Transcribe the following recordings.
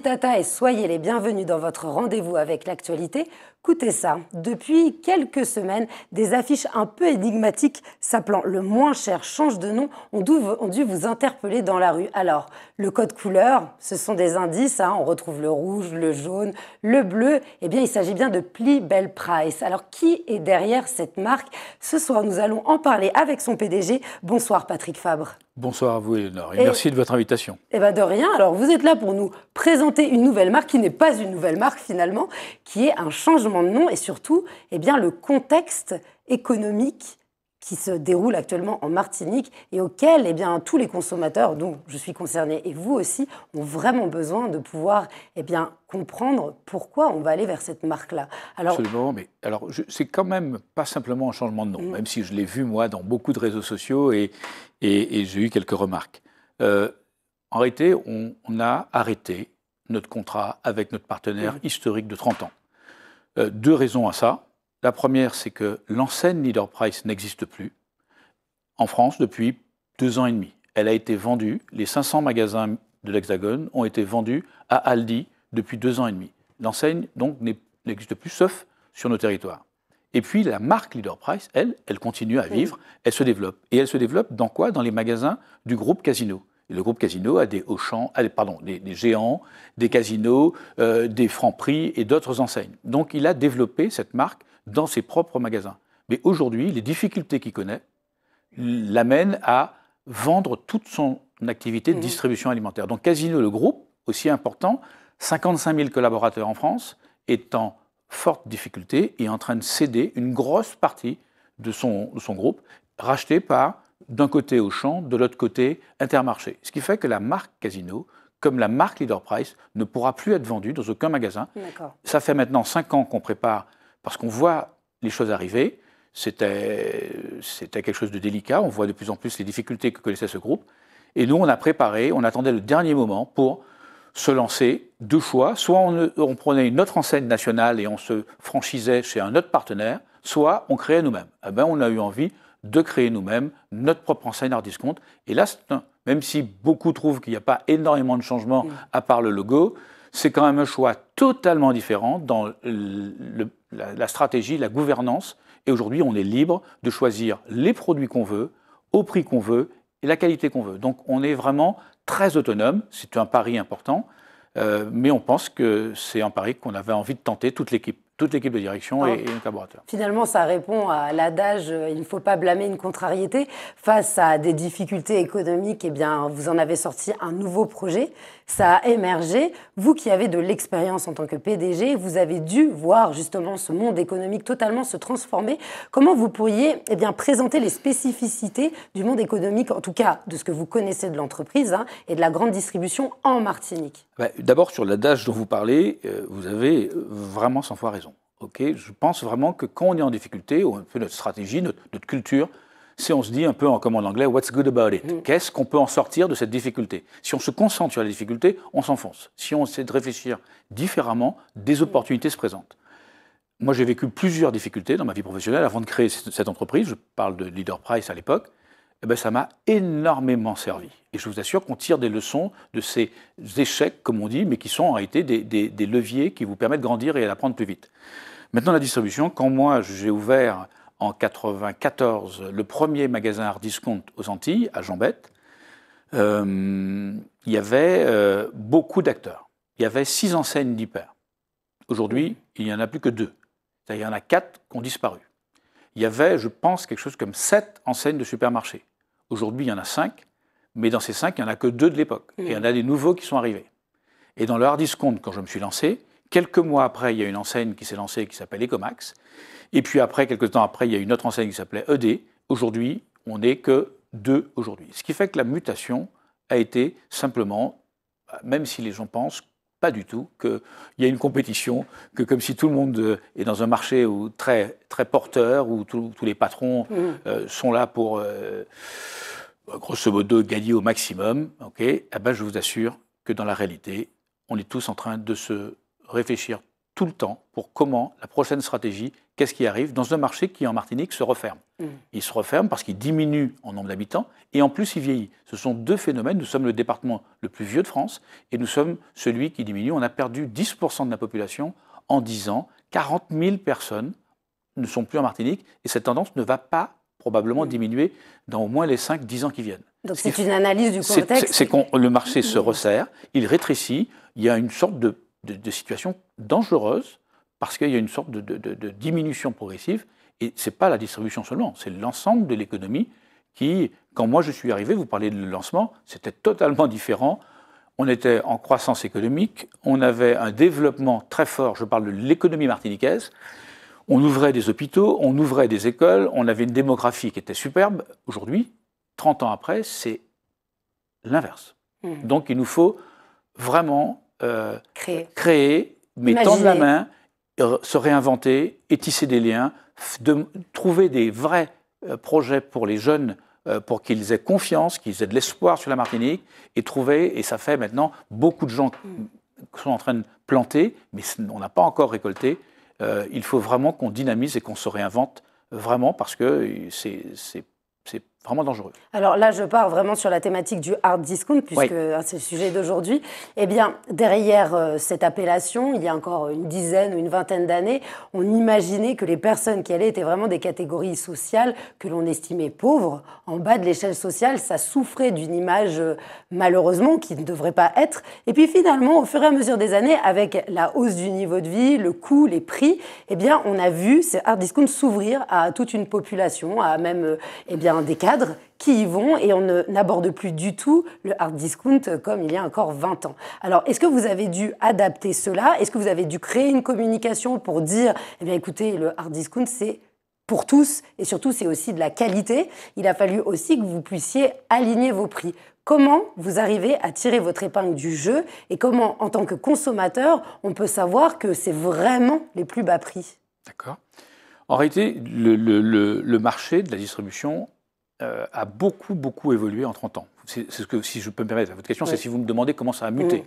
Tata et soyez les bienvenus dans votre rendez-vous avec l'actualité. Écoutez ça, depuis quelques semaines, des affiches un peu énigmatiques s'appelant Le moins cher change de nom ont dû, dû, vous interpeller dans la rue. Alors, le code couleur, ce sont des indices, hein, on retrouve le rouge, le jaune, le bleu. Eh bien, il s'agit bien de Pli Bell Price. Alors, qui est derrière cette marque Ce soir, nous allons en parler avec son PDG. Bonsoir Patrick Fabre. Bonsoir à vous, Eleonore, et, merci de votre invitation. Eh bien, de rien. Alors, vous êtes là pour nous présenter une nouvelle marque qui n'est pas une nouvelle marque finalement, qui est un changement de nom et surtout, eh bien, le contexte économique qui se déroule actuellement en Martinique et auquel eh bien, tous les consommateurs, dont je suis concerné et vous aussi, ont vraiment besoin de pouvoir eh bien, comprendre pourquoi on va aller vers cette marque-là. Alors... Absolument, mais alors c'est quand même pas simplement un changement de nom, mm. même si je l'ai vu moi dans beaucoup de réseaux sociaux et, et, j'ai eu quelques remarques. Euh, en réalité, on, a arrêté notre contrat avec notre partenaire mm. historique de 30 ans. Euh, deux raisons à ça. La première, c'est que l'enseigne Leader Price n'existe plus en France depuis deux ans et demi. Elle a été vendue, les 500 magasins de l'Hexagone ont été vendus à Aldi depuis deux ans et demi. L'enseigne, donc, n'existe plus, sauf sur nos territoires. Et puis, la marque Leader Price, elle, elle continue à vivre, elle se développe. Et elle se développe dans quoi Dans les magasins du groupe Casino. Et le groupe Casino a des Auchan, pardon, des, géants, des casinos, euh, des Francs Prix et d'autres enseignes. Donc, il a développé cette marque dans ses propres magasins. Mais aujourd'hui, les difficultés qu'il connaît l'amènent à vendre toute son activité de mhm. distribution alimentaire. Donc Casino, le groupe, aussi important, 55 000 collaborateurs en France, est en forte difficulté et est en train de céder une grosse partie de son, groupe, racheté par, d'un côté Auchan, de l'autre côté Intermarché. Ce qui fait que la marque Casino, comme la marque Leader Price, ne pourra plus être vendue dans aucun magasin. Ça fait maintenant 5 ans qu'on prépare parce qu'on voit les choses arriver, c'était quelque chose de délicat, on voit de plus en plus les difficultés que connaissait ce groupe. Et nous, on a préparé, on attendait le dernier moment pour se lancer deux choix. Soit on, prenait une autre enseigne nationale et on se franchisait chez un autre partenaire, soit on créait nous-mêmes. Eh ben, on a eu envie de créer nous-mêmes notre propre enseigne hard discount. Et là, même si beaucoup trouvent qu'il n'y a pas énormément de changements mm. à part le logo, c'est quand même un choix totalement différent dans le, la, stratégie, la gouvernance. Et aujourd'hui, on est libre de choisir les produits qu'on veut, au prix qu'on veut et la qualité qu'on veut. Donc on est vraiment très autonome, c'est un pari important, euh, mais on pense que c'est un pari qu'on avait envie de tenter toute l'équipe toute l'équipe de direction et, un oh. Finalement, ça répond à l'adage euh, il ne faut pas blâmer une contrariété. Face à des difficultés économiques, Et eh bien, vous en avez sorti un nouveau projet. Ça a émergé. Vous qui avez de l'expérience en tant que PDG, vous avez dû voir justement ce monde économique totalement se transformer. Comment vous pourriez et eh bien, présenter les spécificités du monde économique, en tout cas de ce que vous connaissez de l'entreprise hein, et de la grande distribution en Martinique bah, D'abord, sur l'adage dont vous parlez, euh, vous avez euh, vraiment sans fois raison je pense vraiment que quand on est en difficulté, on notre stratégie, notre, culture, c'est on se dit un peu en, comme en anglais, what's good about it mm. Qu'est-ce qu'on peut en sortir de cette difficulté Si on se concentre sur la difficulté, on s'enfonce. Si on essaie de réfléchir différemment, des mm. opportunités se présentent. Moi, j'ai vécu plusieurs difficultés dans ma vie professionnelle avant de créer cette entreprise. Je parle de Leader Price à l'époque. Eh ben, ça m'a énormément servi. Et je vous assure qu'on tire des leçons de ces échecs, comme on dit, mais qui sont en réalité des, leviers qui vous permettent de grandir et d'apprendre plus vite. Maintenant, la distribution, quand moi j'ai ouvert en 1994 le premier magasin Hard Discount aux Antilles, à Jambette, euh, il y avait euh, beaucoup d'acteurs. Il y avait six enseignes d'hyper. Aujourd'hui, il n'y en a plus que deux. Il y en a quatre qui ont disparu. Il y avait, je pense, quelque chose comme sept enseignes de supermarchés. Aujourd'hui, il y en a cinq, mais dans ces cinq, il n'y en a que deux de l'époque. Et il y en a mm. des nouveaux qui sont arrivés. Et dans le hard discount, quand je me suis lancé, quelques mois après, il y a une enseigne qui s'est lancée qui s'appelle Ecomax. Et puis après, quelques temps après, il y a une autre enseigne qui s'appelait ED. Aujourd'hui, on n'est que deux aujourd'hui. Ce qui fait que la mutation a été simplement, bah, même si les gens pensent pas du tout, qu'il y a une compétition, que comme si tout le monde euh, est dans un marché très, très porteur, où tous les patrons mm. euh, sont là pour, euh, grosso modo, gagner au maximum, ok eh ben, je vous assure que dans la réalité, on est tous en train de se réfléchir tout le temps pour comment la prochaine stratégie qu'est-ce qui arrive Dans un marché qui, en Martinique, se referme. Mm. Il se referme parce qu'il diminue en nombre d'habitants et en plus il vieillit. Ce sont deux phénomènes. Nous sommes le département le plus vieux de France et nous sommes celui qui diminue. On a perdu 10% de la population en 10 ans. 40 000 personnes ne sont plus en Martinique et cette tendance ne va pas probablement mm. diminuer dans au moins les 5-10 ans qui viennent. Donc c'est une analyse du contexte. C'est que le marché se resserre, il rétrécit, il y a une sorte de situation dangereuse parce qu'il y a une sorte de, diminution progressive. Et ce n'est pas la distribution seulement, c'est l'ensemble de l'économie qui, quand moi je suis arrivé, vous parlez de lancement, c'était totalement différent. On était en croissance économique, on avait un développement très fort, je parle de l'économie martiniquaise, on ouvrait des hôpitaux, on ouvrait des écoles, on avait une démographie qui était superbe. Aujourd'hui, 30 ans après, c'est l'inverse. Mmh. Donc il nous faut vraiment euh, créer. mettre mais la main, euh, se réinventer et tisser des liens, trouver des vrais euh, projets pour les jeunes euh, pour qu'ils aient confiance, qu'ils aient de l'espoir sur la Martinique, et trouver, et ça fait maintenant beaucoup de gens qui sont en train de planter, mais on n'a pas encore récolté. il faut vraiment qu'on dynamise et qu'on se réinvente vraiment parce que c'est vraiment dangereux. Alors là, je pars vraiment sur la thématique du hard discount, puisque hein, c'est le sujet d'aujourd'hui. Eh bien, derrière euh, cette appellation, il y a encore une dizaine ou une vingtaine d'années, on imaginait que les personnes qui allaient étaient vraiment des catégories sociales que l'on estimait pauvres. En bas de l'échelle sociale, ça souffrait d'une image, euh, malheureusement, qui ne devrait pas être. Et puis finalement, au fur et à mesure des années, avec la hausse du niveau de vie, le coût, les prix, eh bien, on a vu ces hard discount s'ouvrir à toute une population, à même euh, eh bien, des cas qui y vont et on n'aborde plus du tout le hard discount comme il y a encore 20 ans. Alors, est-ce que vous avez dû adapter cela Est-ce que vous avez dû créer une communication pour dire, eh bien écoutez, le hard discount, c'est pour tous et surtout, c'est aussi de la qualité. Il a fallu aussi que vous puissiez aligner vos prix comment vous arrivez à tirer votre épingle du jeu et comment, en tant que consommateur, on peut savoir que c'est vraiment les plus bas prix. D'accord. En réalité, le, le, marché de la distribution euh, a beaucoup, beaucoup évolué en 30 ans. C'est ce que, si je peux me permettre, votre question, c'est si vous me demandez comment ça a muté.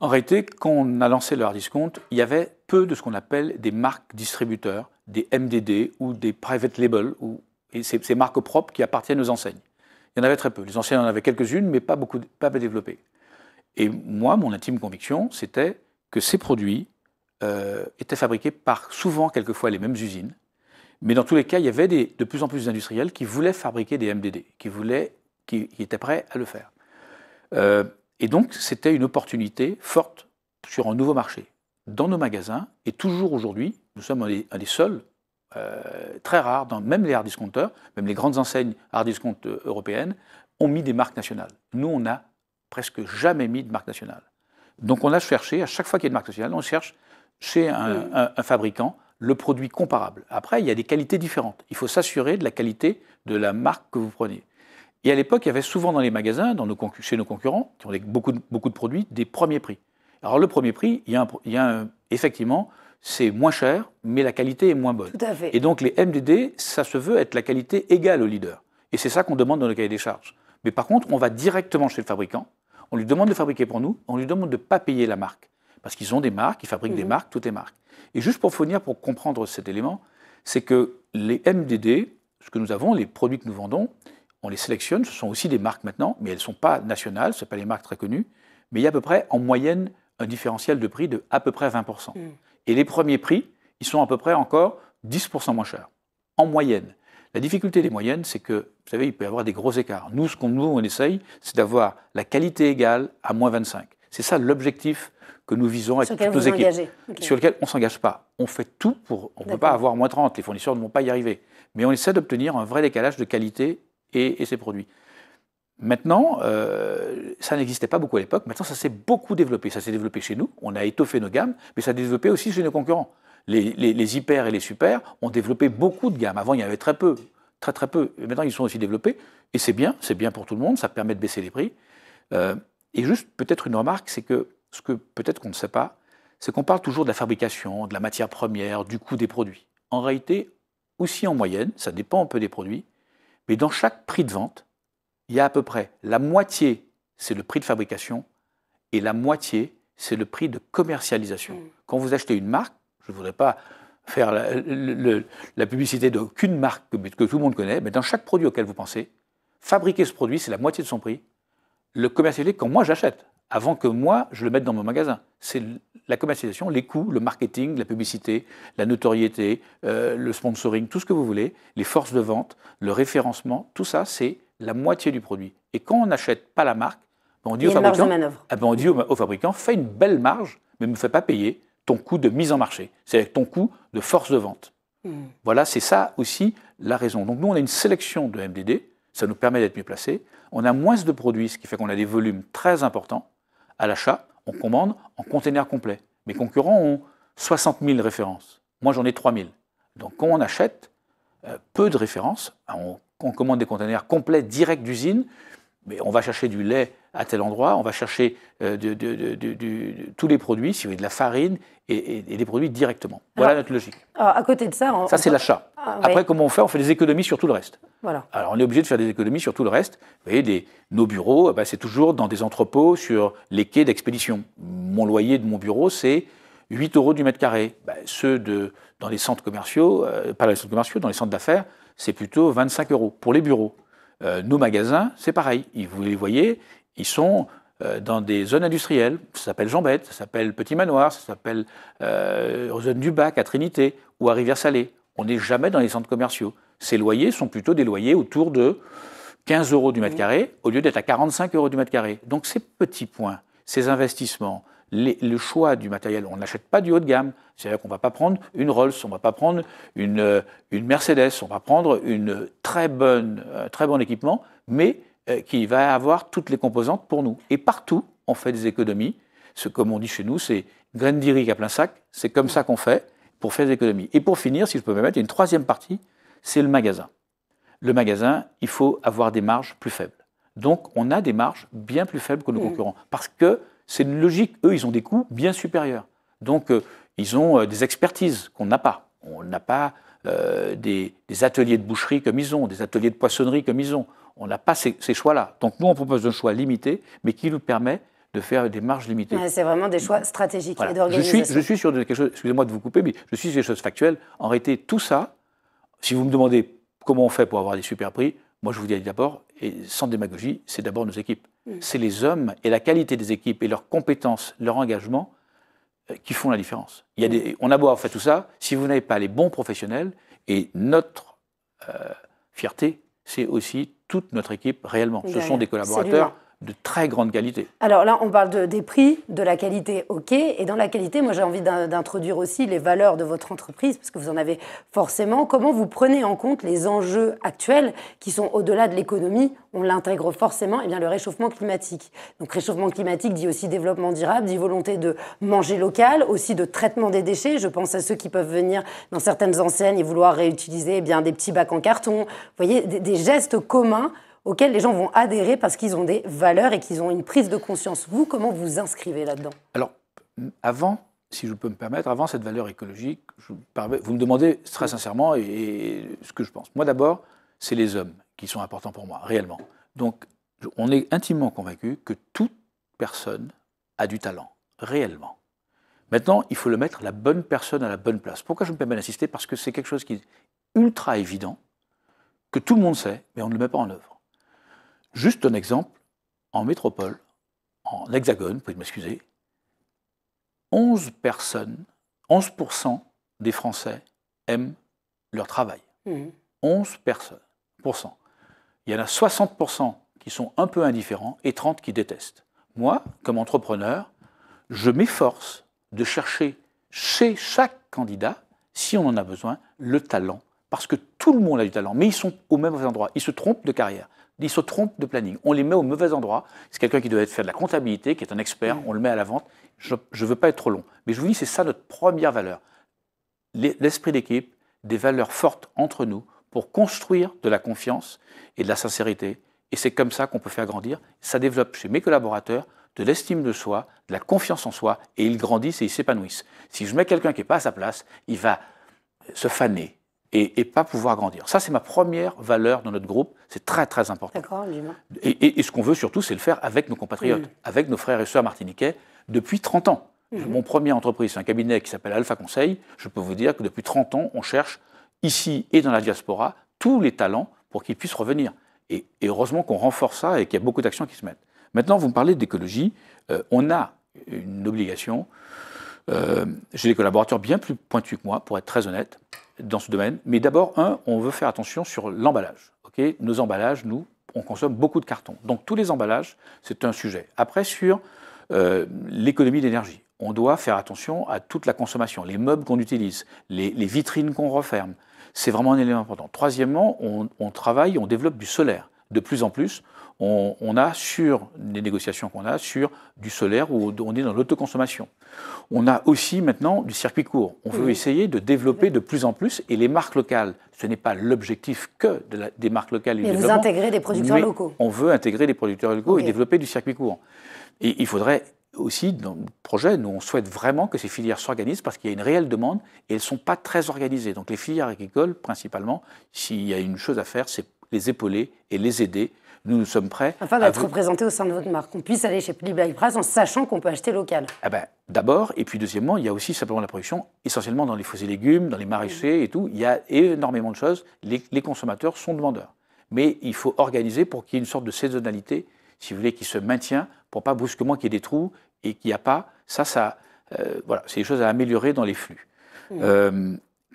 En réalité, quand on a lancé le hard discount, il y avait peu de ce qu'on appelle des marques distributeurs, des MDD ou des private labels, ou, et ces, marques propres qui appartiennent aux enseignes. Il y en avait très peu. Les enseignes en avaient quelques-unes, mais pas beaucoup, pas développées. Et moi, mon intime conviction, c'était que ces produits euh, étaient fabriqués par souvent, quelquefois, les mêmes usines, mais dans tous les cas, il y avait de plus en plus d'industriels qui voulaient fabriquer des MDD, qui, voulaient, qui, étaient prêts à le faire. Euh, et donc, c'était une opportunité forte sur un nouveau marché, dans nos magasins, et toujours aujourd'hui, nous sommes un des, seuls, euh, très rares, même les hard discounters, même les grandes enseignes hard discount euh, européennes, ont mis des marques nationales. Nous, on n'a presque jamais mis de marque nationale. Donc, on a cherché, à chaque fois qu'il y a une marque nationale, on cherche chez un fabricant le produit comparable. Après, il y a des qualités différentes. Il faut s'assurer de la qualité de la marque que vous prenez. Et à l'époque, il y avait souvent dans les magasins, dans nos chez nos concurrents, qui ont beaucoup, de, produits, des premiers prix. Alors le premier prix, il y a, effectivement, c'est moins cher, mais la qualité est moins bonne. Et donc les MDD, ça se veut être la qualité égale au leader. Et c'est ça qu'on demande dans le cahier des charges. Mais par contre, on va directement chez le fabricant, on lui demande de fabriquer pour nous, on lui demande de ne pas payer la marque. Parce qu'ils ont des marques, ils fabriquent des mhm. marques, toutes les marques. Et juste pour fournir, pour comprendre cet élément, c'est que les MDD, ce que nous avons, les produits que nous vendons, on les sélectionne, ce sont aussi des marques maintenant, mais elles ne sont pas nationales, ce ne sont pas les marques très connues, mais il y a à peu près en moyenne un différentiel de prix de à peu près 20%. Mm. Et les premiers prix, ils sont à peu près encore 10% moins chers, en moyenne. La difficulté des moyennes, c'est que, vous savez, il peut y avoir des gros écarts. Nous, ce qu'on nous, on essaye, c'est d'avoir la qualité égale à moins 25. C'est ça l'objectif que nous visons avec sur nos équipes, sur lequel on ne s'engage pas. On fait tout pour. On ne peut pas avoir moins 30, les fournisseurs ne vont pas y arriver. Mais on essaie d'obtenir un vrai décalage de qualité et, et ces produits. Maintenant, euh, ça n'existait pas beaucoup à l'époque. Maintenant, ça s'est beaucoup développé. Ça s'est développé chez nous. On a étoffé nos gammes, mais ça s'est développé aussi chez nos concurrents. Les, hyper et les super ont développé beaucoup de gammes. Avant, il y en avait très peu. Très, très peu. maintenant, ils sont aussi développés. Et c'est bien. C'est bien pour tout le monde. Ça permet de baisser les prix. Euh, et juste, peut-être une remarque, c'est que ce que peut-être qu'on ne sait pas, c'est qu'on parle toujours de la fabrication, de la matière première, du coût des produits. En réalité, aussi en moyenne, ça dépend un peu des produits, mais dans chaque prix de vente, il y a à peu près la moitié, c'est le prix de fabrication, et la moitié, c'est le prix de commercialisation. Mm. Quand vous achetez une marque, je ne voudrais pas faire la, publicité d'aucune marque que, que, tout le monde connaît, mais dans chaque produit auquel vous pensez, fabriquer ce produit, c'est la moitié de son prix. Le commercialiser quand moi j'achète avant que moi, je le mette dans mon magasin. C'est la commercialisation, les coûts, le marketing, la publicité, la notoriété, euh, le sponsoring, tout ce que vous voulez, les forces de vente, le référencement, tout ça, c'est la moitié du produit. Et quand on n'achète pas la marque, ben, on, dit ah ben, au fabricant, fais une belle marge, mais ne me fais pas payer ton coût de mise en marché, cest à ton coût de force de vente. Hmm. Voilà, c'est ça aussi la raison. Donc nous, on a une sélection de MDD, ça nous permet d'être mieux placés. On a moins de produits, ce qui fait qu'on a des volumes très importants à l'achat, on commande en container complet. Mes concurrents ont 60 000 références. Moi, j'en ai 3 000. Donc, quand on achète euh, peu de références, hein, on, commande des containers complets directs d'usine, mais on va chercher du lait à tel endroit, on va chercher euh, tous les produits, si vous voulez, de la farine et, des produits directement. Voilà notre logique. à côté de ça, ça c'est l'achat. Ah, Après, comment on fait On fait des économies sur tout le reste. Alors on est obligé de faire des économies sur tout le reste. Vous voyez, nos bureaux, ah bah, c'est toujours dans des entrepôts sur les quais d'expédition. Mon loyer de mon bureau, c'est 8 euros du mètre carré. Bah, ceux de, dans les centres commerciaux, euh, pas dans les centres commerciaux, dans les centres d'affaires, c'est plutôt 25 euros pour les bureaux. Euh, nos magasins, c'est pareil. Vous les voyez, ils sont euh, dans des zones industrielles. Ça s'appelle Jambette, ça s'appelle Petit Manoir, ça s'appelle Zone du Bac à Trinité ou à Rivière-Salée. On n'est jamais dans les centres commerciaux. Ces loyers sont plutôt des loyers autour de 15 euros du mètre mmh. carré au lieu d'être à 45 euros du mètre carré. Donc ces petits points, ces investissements, le choix du matériel, on n'achète pas du haut de gamme. C'est-à-dire qu'on ne va pas prendre une Rolls, on ne va pas prendre une, euh, une Mercedes, on va prendre une très bonne, un euh, très bon équipement, mais euh, qui va avoir toutes les composantes pour nous. Et partout, on fait des économies. Ce, comme on dit chez nous, c'est graine d'iric à plein sac. C'est comme ça qu'on fait pour faire des économies. Et pour finir, si je peux me mettre, il y a une troisième partie c'est le magasin. Le magasin, il faut avoir des marges plus faibles. Donc, on a des marges bien plus faibles que nos mm. concurrents. Parce que c'est une logique. Eux, ils ont des coûts bien supérieurs. Donc, euh, ils ont euh, des expertises qu'on n'a pas. On n'a pas euh, des, ateliers de boucherie comme ils ont, des ateliers de poissonnerie comme ils ont. On n'a pas ces, choix-là. Donc, nous, on propose un choix limité, mais qui nous permet de faire des marges limitées. c'est vraiment des choix stratégiques et d'organisation. Je suis, je sur quelque chose, excusez-moi de vous couper, mais je suis sur des choses factuelles. En réalité, tout ça, si vous me demandez comment on fait pour avoir des super prix, moi je vous dis d'abord, et sans démagogie, c'est d'abord nos équipes. Mm. C'est les hommes et la qualité des équipes et leurs compétences, leur engagement euh, qui font la différence. Mm. on a beau avoir fait tout ça, si vous n'avez pas les bons professionnels, et notre euh, fierté, c'est aussi toute notre équipe réellement. Ce sont des collaborateurs de très grande qualité. Alors là, on parle de, des prix, de la qualité, ok. Et dans la qualité, moi j'ai envie d'introduire aussi les valeurs de votre entreprise, parce que vous en avez forcément. Comment vous prenez en compte les enjeux actuels qui sont au-delà de l'économie On l'intègre forcément, et eh bien le réchauffement climatique. Donc réchauffement climatique dit aussi développement durable, dit volonté de manger local, aussi de traitement des déchets. Je pense à ceux qui peuvent venir dans certaines enseignes et vouloir réutiliser eh bien, des petits bacs en carton. Vous voyez, des gestes communs auxquelles les gens vont adhérer parce qu'ils ont des valeurs et qu'ils ont une prise de conscience. Vous, comment vous inscrivez là-dedans Alors, avant, si je peux me permettre, avant cette valeur écologique, vous, me demandez très sincèrement ce que je pense. Moi d'abord, c'est les hommes qui sont importants pour moi, réellement. Donc, on est intimement convaincu que toute personne a du talent, réellement. Maintenant, il faut le mettre la bonne personne à la bonne place. Pourquoi je me permets d'insister Parce que c'est quelque chose qui est ultra évident, que tout le monde sait, mais on ne le met pas en œuvre. Juste un exemple, en métropole, en hexagone, vous pouvez m'excuser, 11 personnes, 11% des Français aiment leur travail. 11 mhm. personnes, Il y en a 60% qui sont un peu indifférents et 30 qui détestent. Moi, comme entrepreneur, je m'efforce de chercher chez chaque candidat, si on en a besoin, le talent. Parce que tout le monde a du talent, mais ils sont au même endroit. Ils se trompent de carrière. Ils se trompent de planning. On les met au mauvais endroit. C'est quelqu'un qui devait faire de la comptabilité, qui est un expert. On le met à la vente. Je ne veux pas être trop long. Mais je vous dis, c'est ça notre première valeur. L'esprit d'équipe, des valeurs fortes entre nous pour construire de la confiance et de la sincérité. Et c'est comme ça qu'on peut faire grandir. Ça développe chez mes collaborateurs de l'estime de soi, de la confiance en soi, et ils grandissent et ils s'épanouissent. Si je mets quelqu'un qui n'est pas à sa place, il va se faner, et, pas pouvoir grandir. Ça, c'est ma première valeur dans notre groupe. C'est très, très important. D'accord, et, et, ce qu'on veut surtout, c'est le faire avec nos compatriotes, mm. avec nos frères et sœurs martiniquais depuis 30 ans. Mm-hmm. Mon premier entreprise, c'est un cabinet qui s'appelle Alpha Conseil. Je peux vous dire que depuis 30 ans, on cherche ici et dans la diaspora tous les talents pour qu'ils puissent revenir. Et, heureusement qu'on renforce ça et qu'il y a beaucoup d'actions qui se mettent. Maintenant, vous me parlez d'écologie. Euh, on a une obligation. Euh, j'ai des collaborateurs bien plus pointus que moi, pour être très honnête dans ce domaine. Mais d'abord, un, on veut faire attention sur l'emballage. Nos emballages, nous, on consomme beaucoup de cartons. Donc tous les emballages, c'est un sujet. Après, sur euh, l'économie d'énergie, on doit faire attention à toute la consommation, les meubles qu'on utilise, les, vitrines qu'on referme. C'est vraiment un élément important. Troisièmement, on travaille, on développe du solaire de plus en plus on, a sur les négociations qu'on a sur du solaire où on est dans l'autoconsommation. On a aussi maintenant du circuit court. On veut essayer de développer de plus en plus et les marques locales. Ce n'est pas l'objectif que des marques locales. Et mais vous intégrez des producteurs locaux. On veut intégrer des producteurs locaux et développer du circuit court. Et il faudrait aussi dans le projet, nous on souhaite vraiment que ces filières s'organisent parce qu'il y a une réelle demande et elles ne sont pas très organisées. Donc les filières agricoles, principalement, s'il y a une chose à faire, c'est les épauler et les aider nous, sommes prêts. Afin d'être représentés au sein de votre marque, qu'on puisse aller chez Public Press en sachant qu'on peut acheter local. Ah ben, d'abord, et puis deuxièmement, il y a aussi simplement la production, essentiellement dans les fossés et légumes, dans les maraîchers et tout. Il y a énormément de choses. Les, consommateurs sont demandeurs. Mais il faut organiser pour qu'il y ait une sorte de saisonnalité, si vous voulez, qui se maintient, pour pas brusquement qu'il y ait des trous et qu'il n'y a pas. Ça, ça, euh, voilà, c'est des choses à améliorer dans les flux. Mmh. Euh,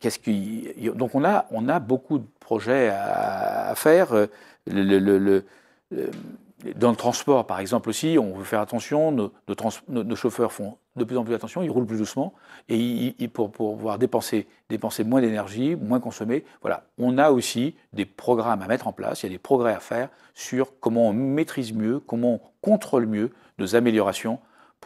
ce donc on a on a beaucoup de projets à, faire. Euh, euh, dans le transport, par exemple aussi, on veut faire attention. Nos, chauffeurs font de plus en plus attention, ils roulent plus doucement et pour, pouvoir dépenser, dépenser moins d'énergie, moins consommer. Voilà, on a aussi des programmes à mettre en place. Il y a des progrès à faire sur comment on maîtrise mieux, comment on contrôle mieux nos améliorations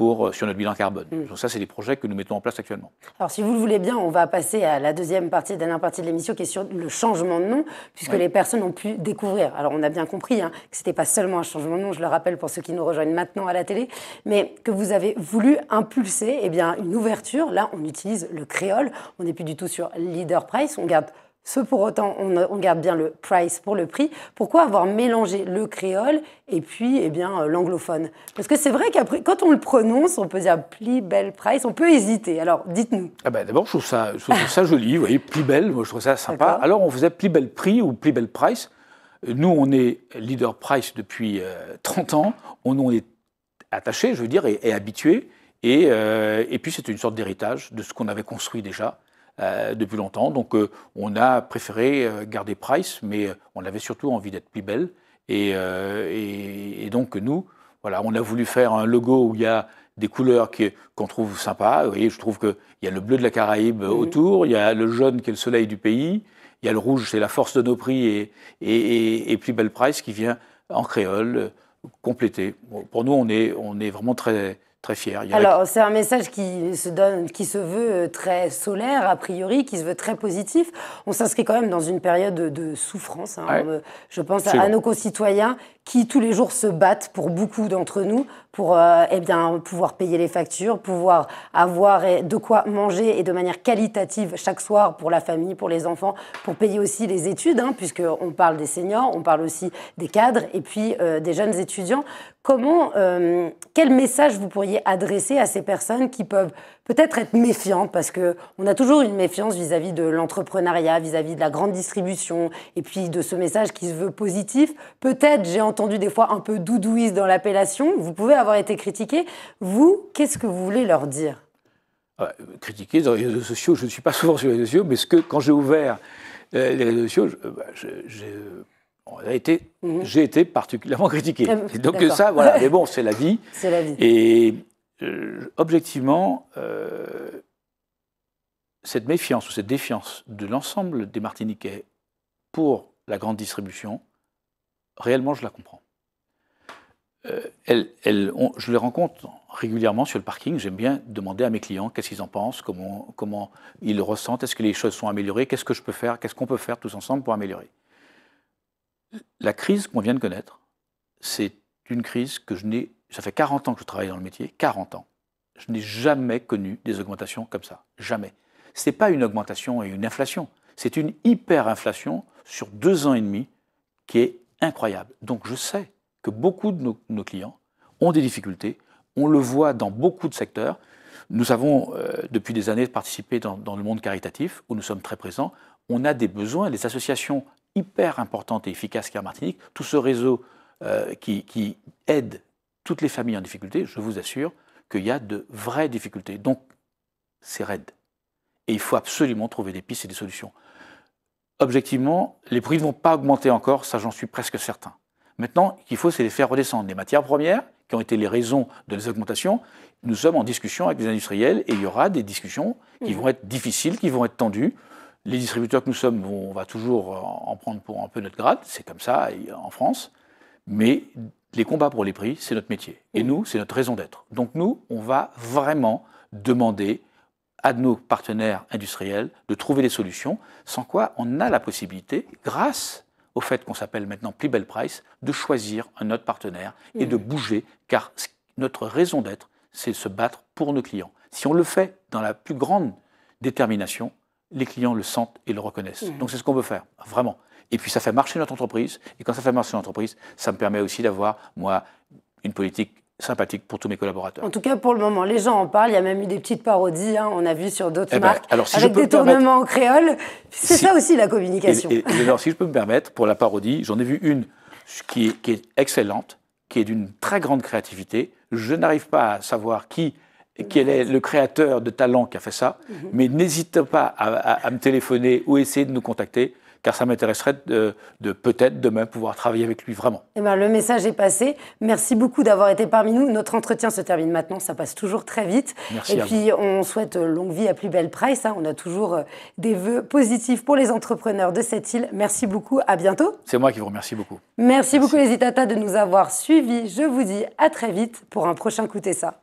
euh, sur notre bilan carbone. Hmm. Donc ça, c'est des projets que nous mettons en place actuellement. Alors si vous le voulez bien, on va passer à la deuxième partie, dernière partie de l'émission qui est sur le changement de nom, puisque les personnes ont pu découvrir. Alors on a bien compris hein, que ce n'était pas seulement un changement de nom, je le rappelle pour ceux qui nous rejoignent maintenant à la télé, mais que vous avez voulu impulser eh bien, une ouverture. Là, on utilise le créole, on n'est plus du tout sur Leader Price, on garde ce pour autant, on, garde bien le price pour le prix. Pourquoi avoir mélangé le créole et puis eh bien euh, l'anglophone Parce que c'est vrai qu'après, quand on le prononce, on peut dire pli belle price, on peut hésiter. Alors, dites-nous. Ah ben, D'abord, je trouve ça, ça joli, vous voyez, plus belle, moi je trouve ça sympa. Alors, on faisait pli belle prix ou pli belle price. Nous, on est leader price depuis 30 euh, ans. On, en est attaché, je veux dire, et, habitué. Et, euh, et puis, c'est une sorte d'héritage de ce qu'on avait construit déjà. Euh, depuis longtemps. Donc euh, on a préféré euh, garder Price, mais on avait surtout envie d'être plus belle. Et, et, donc nous, voilà, on a voulu faire un logo où il y a des couleurs qu'on trouve sympas. Vous voyez, je trouve qu'il y a le bleu de la Caraïbe mm-hmm. autour, il y a le jaune qui est le soleil du pays, il y a le rouge, c'est la force de nos prix, et, et, Belle Price qui vient en créole compléter. pour nous, on est, on est vraiment très très fier. Alors, c'est un message qui se, donne, qui se veut euh, très solaire, a priori, qui se veut très positif. On s'inscrit quand même dans une période de souffrance. Hein. Euh, je pense à nos concitoyens qui tous les jours se battent pour beaucoup d'entre nous pour euh, eh bien, pouvoir payer les factures, pouvoir avoir de quoi manger et de manière qualitative chaque soir pour la famille, pour les enfants, pour payer aussi les études, hein, puisqu'on parle des seniors, on parle aussi des cadres et puis euh, des jeunes étudiants. Comment, euh, quel message vous pourriez adresser à ces personnes qui peuvent peut-être être méfiante parce que on a toujours une méfiance vis-à-vis de l'entrepreneuriat, vis-à-vis de la grande distribution et puis de ce message qui se veut positif. Peut-être j'ai entendu des fois un peu doudouise dans l'appellation. Vous pouvez avoir été critiqué. Vous, qu'est-ce que vous voulez leur dire ah, Critiquer dans les réseaux sociaux, je ne suis pas souvent sur les réseaux sociaux, mais ce que quand j'ai ouvert euh, les réseaux sociaux, euh, bah, j'ai euh, a été, mhm. j'ai été particulièrement critiqué. Ah donc ça, voilà. Mais bon, c'est la vie. C'est la vie. Et, euh, objectivement, euh, cette méfiance ou cette défiance de l'ensemble des Martiniquais pour la grande distribution, réellement, je la comprends. Euh, elle, je les rencontre régulièrement sur le parking. J'aime bien demander à mes clients qu'est-ce qu'ils en pensent, comment, comment ils le ressentent, est-ce que les choses sont améliorées, qu'est-ce que je peux faire, qu'est-ce qu'on peut faire tous ensemble pour améliorer. La crise qu'on vient de connaître, c'est une crise que je n'ai ça fait 40 ans que je travaille dans le métier, 40 ans. Je n'ai jamais connu des augmentations comme ça. Jamais. Ce n'est pas une augmentation et une inflation. C'est une hyperinflation sur deux ans et demi qui est incroyable. Donc je sais que beaucoup de nos, clients ont des difficultés. On le voit dans beaucoup de secteurs. Nous avons, euh, depuis des années, participé dans, le monde caritatif, où nous sommes très présents. On a des besoins. des associations hyper importantes et efficaces qui en Martinique, tout ce réseau euh, qui aide toutes les familles en difficulté, je vous assure qu'il y a de vraies difficultés. Donc, c'est raide. Et il faut absolument trouver des pistes et des solutions. Objectivement, les prix ne vont pas augmenter encore, ça j'en suis presque certain. Maintenant, ce qu'il faut, c'est les faire redescendre. Les matières premières, qui ont été les raisons de les augmentations, nous sommes en discussion avec les industriels et il y aura des discussions qui mhm. vont être difficiles, qui vont être tendues. Les distributeurs que nous sommes, on va toujours en prendre pour un peu notre grade, c'est comme ça en France. Mais les combats pour les prix, c'est notre métier. Et nous, c'est notre raison d'être. Donc nous, on va vraiment demander à nos partenaires industriels de trouver des solutions, sans quoi on a la possibilité, grâce au fait qu'on s'appelle maintenant Plus Price, de choisir un autre partenaire et de bouger, car notre raison d'être, c'est de se battre pour nos clients. Si on le fait dans la plus grande détermination, les clients le sentent et le reconnaissent. Donc c'est ce qu'on veut faire, vraiment. Et puis ça fait marcher notre entreprise. Et quand ça fait marcher notre entreprise, ça me permet aussi d'avoir, moi, une politique sympathique pour tous mes collaborateurs. En tout cas, pour le moment, les gens en parlent. Il y a même eu des petites parodies, hein, on a vu sur d'autres eh ben, marques, avec des tournements en créole. C'est ça aussi la communication. alors, si je peux me permettre, pour la parodie, j'en ai vu une qui est, qui est excellente, qui est d'une très grande créativité. Je n'arrive pas à savoir qui quel est le créateur de talent qui a fait ça, mhm. mais n'hésitez pas à, me téléphoner ou essayer de nous contacter car ça m'intéresserait de, peut-être demain pouvoir travailler avec lui vraiment. Eh ben, le message est passé. Merci beaucoup d'avoir été parmi nous. Notre entretien se termine maintenant, ça passe toujours très vite. Merci Et puis on souhaite euh, longue vie à plus belle price. Hein. On a toujours euh, des vœux positifs pour les entrepreneurs de cette île. Merci beaucoup, à bientôt. C'est moi qui vous remercie beaucoup. Merci, beaucoup les Itata de nous avoir suivis. Je vous dis à très vite pour un prochain Coûter ça.